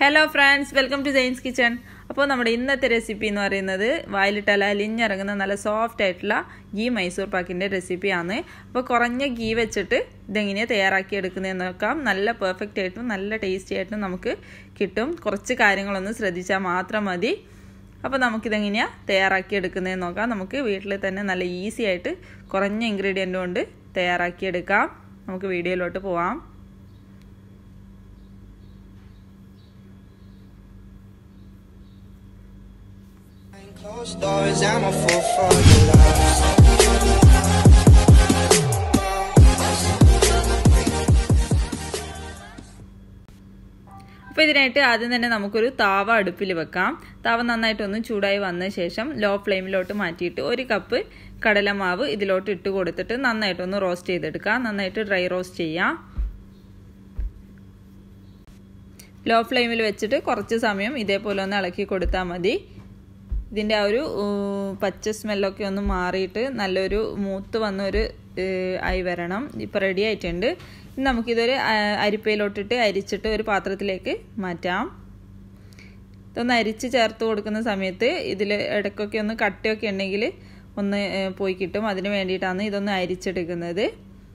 hello friends welcome to Jain's kitchen അപ്പോൾ നമ്മുടെ ഇന്നത്തെ റെസിപ്പി എന്ന് പറയുന്നത് വായിലിട്ടല അലിഞ്ഞിറങ്ങുന്ന നല്ല സോഫ്റ്റ് ആയിട്ടുള്ള ഗീ മൈസൂർ പാക്കിൻ്റെ റെസിപ്പിയാണ് അപ്പോൾ കുറഞ്ഞ ഗീ വെച്ചിട്ട് ഇതെങ്ങനെയാണ് തയ്യാറാക്കി എടുക്കുന്നതെന്ന് നോക്കാം നല്ല പെർഫെക്റ്റ് ആയിട്ടും നല്ല ടേസ്റ്റി ആയിട്ടും നമുക്ക് കിട്ടും കുറച്ച് കാര്യങ്ങളൊന്ന് ശ്രദ്ധിച്ചാൽ മാത്രം മതി അപ്പോൾ നമുക്കിതെങ്ങനെയാണ് തയ്യാറാക്കി എടുക്കുന്നതെന്ന് നോക്കാം നമുക്ക് വീട്ടിൽ തന്നെ നല്ല ഈസി ആയിട്ട് കുറഞ്ഞ ഇൻഗ്രീഡിയൻ്റ് കൊണ്ട് തയ്യാറാക്കിയെടുക്കാം നമുക്ക് വീഡിയോയിലോട്ട് പോവാം അപ്പോൾ ഇതിനായിട്ട് ആദ്യം തന്നെ നമുക്കൊരു താവ അടുപ്പിൽ വെക്കാം താവ നന്നായിട്ടൊന്ന് ചൂടായി വന്ന ശേഷം ലോ ഫ്ലെയിമിലോട്ട് മാറ്റിയിട്ട് ഒരു കപ്പ് കടലമാവ് ഇതിലോട്ട് ഇട്ട് കൊടുത്തിട്ട് നന്നായിട്ടൊന്ന് റോസ്റ്റ് ചെയ്തെടുക്കാം നന്നായിട്ട് ഡ്രൈ റോസ്റ്റ് ചെയ്യാം ലോ ഫ്ലെയിമിൽ വെച്ചിട്ട് കുറച്ച് സമയം ഇതേപോലെ ഒന്ന് ഇളക്കി കൊടുത്താൽ മതി ഇതിൻ്റെ ആ ഒരു പച്ച സ്മെല്ലൊക്കെ ഒന്ന് മാറിയിട്ട് നല്ലൊരു മൂത്ത് വന്നൊരു ആയി വരണം ഇപ്പോൾ റെഡി ആയിട്ടുണ്ട് നമുക്കിതൊരു അരിപ്പയിലോട്ടിട്ട് അരിച്ചിട്ട് ഒരു പാത്രത്തിലേക്ക് മാറ്റാം ഇതൊന്ന് അരിച്ച് ചേർത്ത് കൊടുക്കുന്ന സമയത്ത് ഇതിൽ ഇടയ്ക്കൊക്കെ ഒന്ന് കട്ടയൊക്കെ ഉണ്ടെങ്കിൽ ഒന്ന് പോയി കിട്ടും അതിന് വേണ്ടിയിട്ടാണ് ഇതൊന്ന് അരിച്ചെടുക്കുന്നത്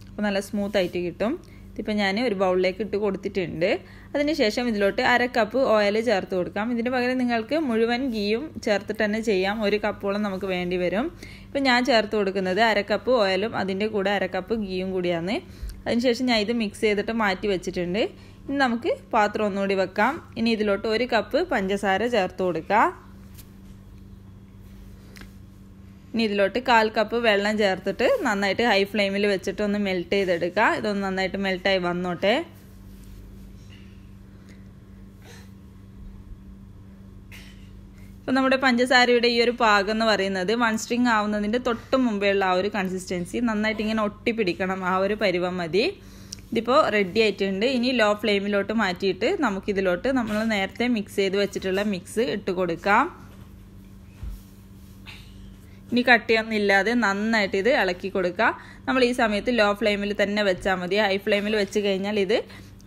അപ്പോൾ നല്ല സ്മൂത്തായിട്ട് കിട്ടും ഇതിപ്പോൾ ഞാൻ ഒരു ബൗളിലേക്ക് ഇട്ട് കൊടുത്തിട്ടുണ്ട് അതിനുശേഷം ഇതിലോട്ട് അര കപ്പ് ഓയിൽ ചേർത്ത് കൊടുക്കാം ഇതിന് പകരം നിങ്ങൾക്ക് മുഴുവൻ ഗീയും ചേർത്തിട്ട് തന്നെ ചെയ്യാം ഒരു കപ്പോളം നമുക്ക് വേണ്ടി വരും ഇപ്പം ഞാൻ ചേർത്ത് കൊടുക്കുന്നത് അര കപ്പ് ഓയിലും അതിൻ്റെ കൂടെ അര കപ്പ് ഗീയും കൂടിയാണ് അതിനുശേഷം ഞാൻ ഇത് മിക്സ് ചെയ്തിട്ട് മാറ്റി വെച്ചിട്ടുണ്ട് ഇനി നമുക്ക് പാത്രം ഒന്നുകൂടി വെക്കാം ഇനി ഇതിലോട്ട് ഒരു കപ്പ് പഞ്ചസാര ചേർത്ത് കൊടുക്കുക ഇനി ഇതിലോട്ട് കാൽ കപ്പ് വെള്ളം ചേർത്തിട്ട് നന്നായിട്ട് ഹൈ ഫ്ലെയിമിൽ വെച്ചിട്ട് ഒന്ന് മെൽറ്റ് ചെയ്തെടുക്കുക ഇതൊന്ന് നന്നായിട്ട് മെൽറ്റായി വന്നോട്ടെ ഇപ്പം നമ്മുടെ പഞ്ചസാരയുടെ ഈ ഒരു പാകം എന്ന് പറയുന്നത് വൺ സ്ട്രിങ് ആവുന്നതിൻ്റെ തൊട്ട് ഉള്ള ആ ഒരു കൺസിസ്റ്റൻസി നന്നായിട്ട് ഇങ്ങനെ ഒട്ടിപ്പിടിക്കണം ആ ഒരു പരുവം മതി ഇതിപ്പോൾ റെഡി ആയിട്ടുണ്ട് ഇനി ലോ ഫ്ലെയിമിലോട്ട് മാറ്റിയിട്ട് നമുക്കിതിലോട്ട് നമ്മൾ നേരത്തെ മിക്സ് ചെയ്ത് വെച്ചിട്ടുള്ള മിക്സ് ഇട്ട് കൊടുക്കാം ഇനി കട്ടിയൊന്നുമില്ലാതെ നന്നായിട്ട് ഇത് ഇളക്കി കൊടുക്കുക നമ്മൾ ഈ സമയത്ത് ലോ ഫ്ലെയിമിൽ തന്നെ വെച്ചാൽ മതി ഹൈ ഫ്ലെയിമിൽ വെച്ച് കഴിഞ്ഞാൽ ഇത്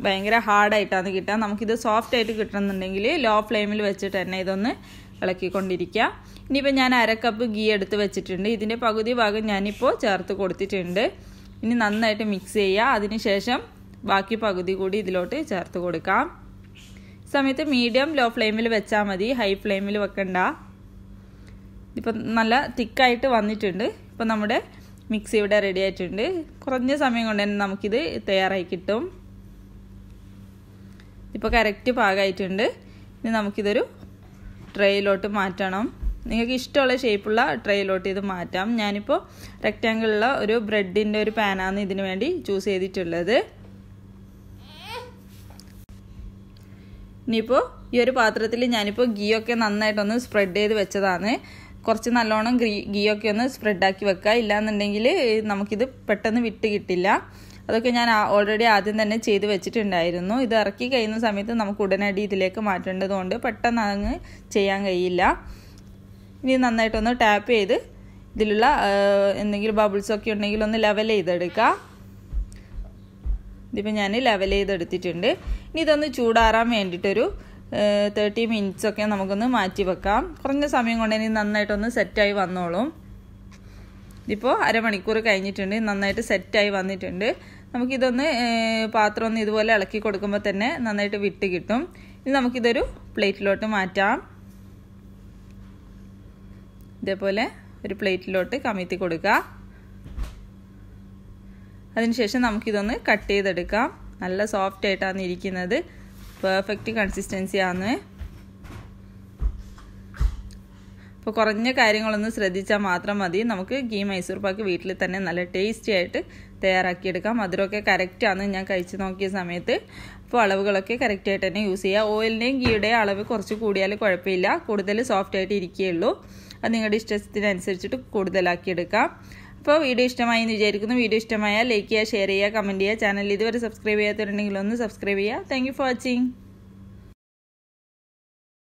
ഭയങ്കര ഹാർഡായിട്ടാണ് കിട്ടുക നമുക്കിത് സോഫ്റ്റ് ആയിട്ട് കിട്ടണമെന്നുണ്ടെങ്കിൽ ലോ ഫ്ലെയിമിൽ വെച്ചിട്ട് തന്നെ ഇതൊന്ന് ഇളക്കിക്കൊണ്ടിരിക്കുക ഇനിയിപ്പോൾ ഞാൻ അരക്കപ്പ് കപ്പ് ഗീ എടുത്ത് വെച്ചിട്ടുണ്ട് ഇതിൻ്റെ പകുതി ഭാഗം ഞാനിപ്പോൾ ചേർത്ത് കൊടുത്തിട്ടുണ്ട് ഇനി നന്നായിട്ട് മിക്സ് ചെയ്യുക അതിനുശേഷം ബാക്കി പകുതി കൂടി ഇതിലോട്ട് ചേർത്ത് കൊടുക്കാം സമയത്ത് മീഡിയം ലോ ഫ്ലെയിമിൽ വെച്ചാൽ മതി ഹൈ ഫ്ലെയിമിൽ വെക്കണ്ട ഇപ്പം നല്ല തിക്കായിട്ട് വന്നിട്ടുണ്ട് ഇപ്പം നമ്മുടെ മിക്സി ഇവിടെ റെഡി ആയിട്ടുണ്ട് കുറഞ്ഞ സമയം കൊണ്ട് തന്നെ നമുക്കിത് തയ്യാറായി കിട്ടും ഇപ്പോൾ കറക്റ്റ് പാകമായിട്ടുണ്ട് ഇനി നമുക്കിതൊരു ട്രേയിലോട്ട് മാറ്റണം നിങ്ങൾക്ക് ഇഷ്ടമുള്ള ഷേപ്പുള്ള ട്രേയിലോട്ട് ഇത് മാറ്റാം ഞാനിപ്പോൾ റെക്റ്റാങ്കിളുള്ള ഒരു ബ്രെഡിൻ്റെ ഒരു പാനാണ് ഇതിനു വേണ്ടി ചൂസ് ചെയ്തിട്ടുള്ളത് ഇനിയിപ്പോൾ ഈ ഒരു പാത്രത്തിൽ ഞാനിപ്പോൾ ഗീ ഒക്കെ നന്നായിട്ടൊന്ന് സ്പ്രെഡ് ചെയ്ത് വെച്ചതാണ് കുറച്ച് നല്ലോണം ഗ്രീ ഗീയൊക്കെ ഒന്ന് സ്പ്രെഡാക്കി വെക്കുക ഇല്ലാന്നുണ്ടെങ്കിൽ നമുക്കിത് പെട്ടെന്ന് വിട്ട് കിട്ടില്ല അതൊക്കെ ഞാൻ ഓൾറെഡി ആദ്യം തന്നെ ചെയ്ത് വെച്ചിട്ടുണ്ടായിരുന്നു ഇത് ഇറക്കി കഴിയുന്ന സമയത്ത് നമുക്ക് ഉടനടി ഇതിലേക്ക് മാറ്റേണ്ടതുകൊണ്ട് പെട്ടെന്ന് അങ്ങ് ചെയ്യാൻ കഴിയില്ല ഇനി നന്നായിട്ടൊന്ന് ടാപ്പ് ചെയ്ത് ഇതിലുള്ള എന്തെങ്കിലും ബബിൾസൊക്കെ ഉണ്ടെങ്കിൽ ഒന്ന് ലെവൽ ചെയ്തെടുക്കുക ഇതിപ്പോൾ ഞാൻ ലെവൽ ചെയ്തെടുത്തിട്ടുണ്ട് ഇനി ഇതൊന്ന് ചൂടാറാൻ വേണ്ടിയിട്ടൊരു തേർട്ടി മിനിറ്റ്സൊക്കെ നമുക്കൊന്ന് മാറ്റി വെക്കാം കുറഞ്ഞ സമയം കൊണ്ട് ഇനി നന്നായിട്ടൊന്ന് സെറ്റായി വന്നോളും ഇതിപ്പോൾ അരമണിക്കൂർ കഴിഞ്ഞിട്ടുണ്ട് നന്നായിട്ട് സെറ്റായി വന്നിട്ടുണ്ട് നമുക്കിതൊന്ന് പാത്രം ഒന്ന് ഇതുപോലെ ഇളക്കി കൊടുക്കുമ്പോൾ തന്നെ നന്നായിട്ട് വിട്ട് കിട്ടും ഇനി നമുക്കിതൊരു പ്ലേറ്റിലോട്ട് മാറ്റാം ഇതേപോലെ ഒരു പ്ലേറ്റിലോട്ട് കമിത്തി കൊടുക്കുക അതിനുശേഷം നമുക്കിതൊന്ന് കട്ട് ചെയ്തെടുക്കാം നല്ല സോഫ്റ്റ് ആയിട്ടാണ് ഇരിക്കുന്നത് പെർഫെക്റ്റ് കൺസിസ്റ്റൻസി ആണ് അപ്പോൾ കുറഞ്ഞ കാര്യങ്ങളൊന്ന് ശ്രദ്ധിച്ചാൽ മാത്രം മതി നമുക്ക് ഗീ മൈസൂർ പാക്ക് വീട്ടിൽ തന്നെ നല്ല ടേസ്റ്റി ആയിട്ട് തയ്യാറാക്കിയെടുക്കാം മധുരമൊക്കെ കറക്റ്റാണ് ഞാൻ കഴിച്ച് നോക്കിയ സമയത്ത് അപ്പോൾ അളവുകളൊക്കെ കറക്റ്റായിട്ട് തന്നെ യൂസ് ചെയ്യുക ഓയിലിൻ്റെയും ഗീയുടെയും അളവ് കുറച്ച് കൂടിയാൽ കുഴപ്പമില്ല കൂടുതൽ സോഫ്റ്റ് ആയിട്ട് ഇരിക്കുകയുള്ളൂ അത് നിങ്ങളുടെ ഇഷ്ടത്തിനനുസരിച്ചിട്ട് കൂടുതലാക്കിയെടുക്കാം ഇപ്പോൾ വീഡിയോ ഇഷ്ടമായി എന്ന് വിചാരിക്കുന്നു വീഡിയോ ഇഷ്ടമായാൽ ലൈക്ക് ചെയ്യുക ഷെയർ ചെയ്യുക കമൻറ്റ് ചെയ്യുക ചാനൽ ഇതുവരെ സബ്സ്ക്രൈബ് ചെയ്യാത്തവരുണ്ടെങ്കിൽ ഒന്ന് സബ്സ്ക്രൈബ് ചെയ്യുക താങ്ക് ഫോർ വാച്ചിങ്